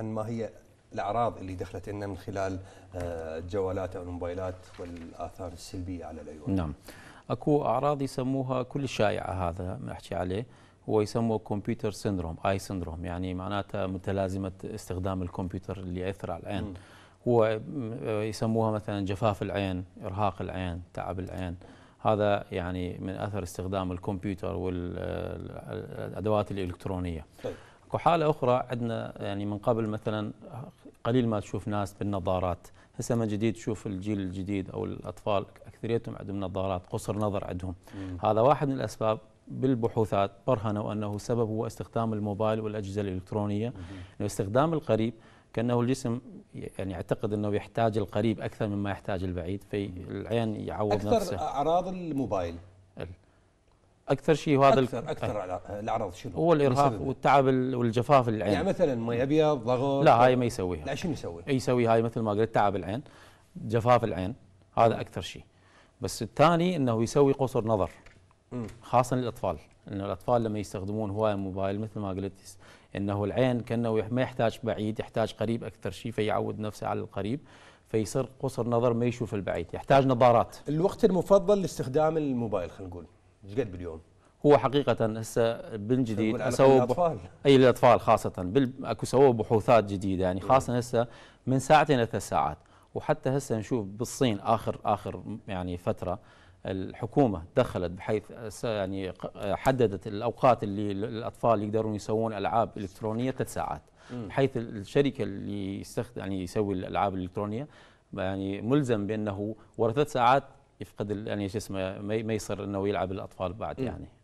عن ما هي الاعراض اللي دخلت لنا من خلال آه، الجوالات او الموبايلات والاثار السلبيه على العيون. نعم. اكو اعراض يسموها كل شائعه هذا نحكي عليه هو يسموه كمبيوتر سندروم اي سندروم يعني معناتها متلازمه استخدام الكمبيوتر اللي ياثر على العين. هو آه، يسموها مثلا جفاف العين، ارهاق العين، تعب العين. هذا يعني من اثر استخدام الكمبيوتر والادوات آه، الالكترونيه. طيب. حاله أخرى عندنا يعني من قبل مثلا قليل ما تشوف ناس بالنظارات هسه من جديد تشوف الجيل الجديد أو الأطفال أكثريتهم عندهم نظارات قصر نظر عندهم مم. هذا واحد من الأسباب بالبحوثات برهنوا أنه سبب هو استخدام الموبايل والأجهزة الإلكترونية انه استخدام القريب كأنه الجسم يعني يعتقد أنه يحتاج القريب أكثر مما يحتاج البعيد فالعين يعوض نفسه أكثر أعراض الموبايل اكثر شيء هذا اكثر اكثر الاعراض شنو؟ هو الارهاق والتعب والجفاف العين يعني مثلا مي ابيض ضغط لا هاي ما يسويها لا شنو يسوي؟ يسوي هاي مثل ما قلت تعب العين جفاف العين هذا اكثر شيء بس الثاني انه يسوي قصر نظر خاصه للاطفال انه الاطفال لما يستخدمون هوايه موبايل مثل ما قلت انه العين كانه ما يحتاج بعيد يحتاج قريب اكثر شيء فيعود نفسه على القريب فيصير قصر نظر ما يشوف البعيد يحتاج نظارات الوقت المفضل لاستخدام الموبايل خلينا نقول ايش قد باليوم؟ هو حقيقة هسه من جديد سووا اي للاطفال خاصة بال... اكو سووا بحوثات جديدة يعني خاصة هسه من ساعتين الى ثلاث ساعات وحتى هسه نشوف بالصين اخر اخر يعني فترة الحكومة دخلت بحيث يعني حددت الأوقات اللي الأطفال يقدرون يسوون ألعاب إلكترونية ثلاث ساعات بحيث الشركة اللي يستخدم يعني يسوي الألعاب الإلكترونية يعني ملزم بأنه ورا ثلاث ساعات يفقد يعني شو اسمه ما يصير انه يلعب الاطفال بعد يعني